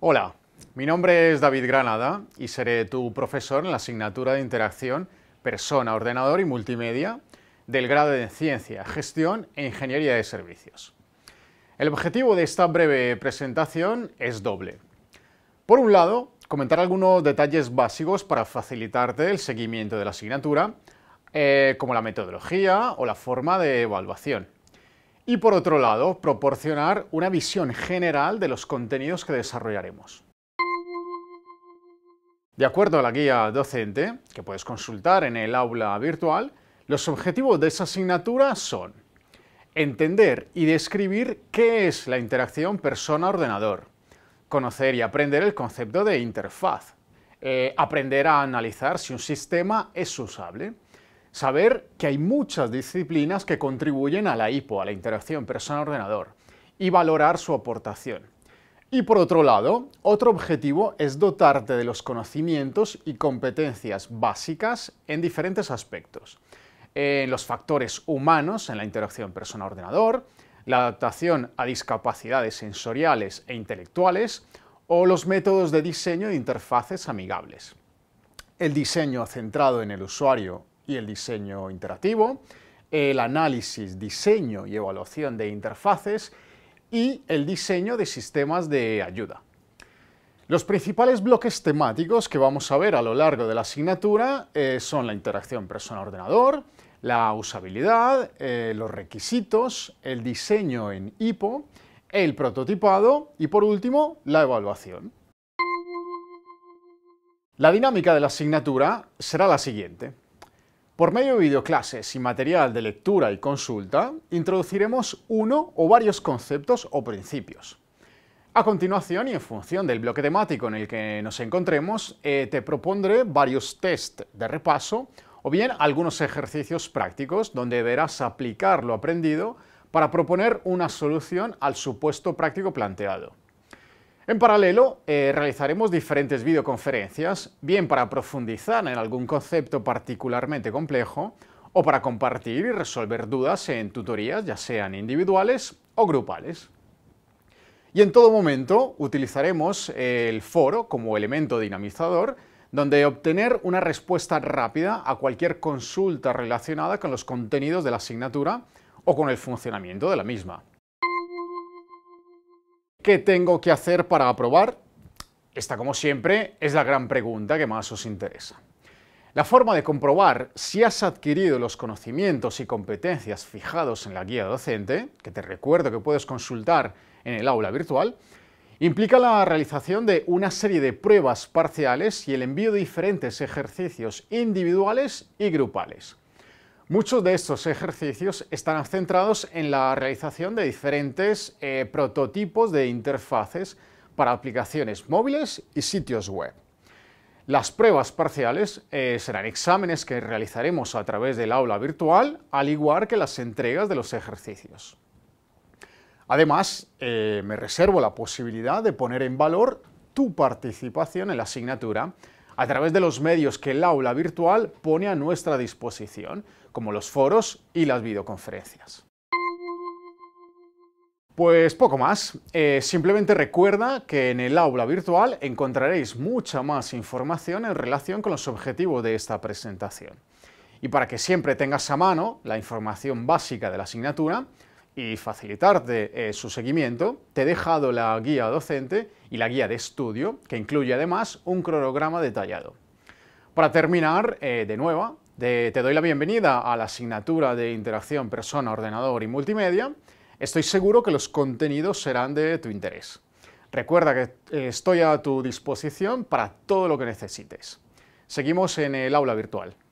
Hola, mi nombre es David Granada y seré tu profesor en la asignatura de Interacción Persona, Ordenador y Multimedia del grado de Ciencia, Gestión e Ingeniería de Servicios. El objetivo de esta breve presentación es doble. Por un lado, comentar algunos detalles básicos para facilitarte el seguimiento de la asignatura, eh, como la metodología o la forma de evaluación y por otro lado, proporcionar una visión general de los contenidos que desarrollaremos. De acuerdo a la guía docente, que puedes consultar en el aula virtual, los objetivos de esa asignatura son entender y describir qué es la interacción persona-ordenador, conocer y aprender el concepto de interfaz, eh, aprender a analizar si un sistema es usable, Saber que hay muchas disciplinas que contribuyen a la IPO, a la interacción persona-ordenador, y valorar su aportación. Y por otro lado, otro objetivo es dotarte de los conocimientos y competencias básicas en diferentes aspectos. En eh, los factores humanos, en la interacción persona-ordenador, la adaptación a discapacidades sensoriales e intelectuales, o los métodos de diseño de interfaces amigables. El diseño centrado en el usuario y el diseño interactivo, el análisis, diseño y evaluación de interfaces y el diseño de sistemas de ayuda. Los principales bloques temáticos que vamos a ver a lo largo de la asignatura eh, son la interacción persona-ordenador, la usabilidad, eh, los requisitos, el diseño en IPO, el prototipado y, por último, la evaluación. La dinámica de la asignatura será la siguiente. Por medio de videoclases y material de lectura y consulta, introduciremos uno o varios conceptos o principios. A continuación, y en función del bloque temático en el que nos encontremos, eh, te propondré varios test de repaso o bien algunos ejercicios prácticos donde deberás aplicar lo aprendido para proponer una solución al supuesto práctico planteado. En paralelo, eh, realizaremos diferentes videoconferencias, bien para profundizar en algún concepto particularmente complejo, o para compartir y resolver dudas en tutorías, ya sean individuales o grupales. Y en todo momento utilizaremos eh, el foro como elemento dinamizador, donde obtener una respuesta rápida a cualquier consulta relacionada con los contenidos de la asignatura o con el funcionamiento de la misma. ¿Qué tengo que hacer para aprobar? Esta, como siempre, es la gran pregunta que más os interesa. La forma de comprobar si has adquirido los conocimientos y competencias fijados en la guía docente, que te recuerdo que puedes consultar en el aula virtual, implica la realización de una serie de pruebas parciales y el envío de diferentes ejercicios individuales y grupales. Muchos de estos ejercicios están centrados en la realización de diferentes eh, prototipos de interfaces para aplicaciones móviles y sitios web. Las pruebas parciales eh, serán exámenes que realizaremos a través del aula virtual, al igual que las entregas de los ejercicios. Además, eh, me reservo la posibilidad de poner en valor tu participación en la asignatura a través de los medios que el aula virtual pone a nuestra disposición, como los foros y las videoconferencias. Pues poco más. Eh, simplemente recuerda que en el aula virtual encontraréis mucha más información en relación con los objetivos de esta presentación. Y para que siempre tengas a mano la información básica de la asignatura, y facilitarte eh, su seguimiento, te he dejado la guía docente y la guía de estudio, que incluye además un cronograma detallado. Para terminar, eh, de nuevo, te doy la bienvenida a la asignatura de Interacción Persona-Ordenador y Multimedia. Estoy seguro que los contenidos serán de tu interés. Recuerda que eh, estoy a tu disposición para todo lo que necesites. Seguimos en el aula virtual.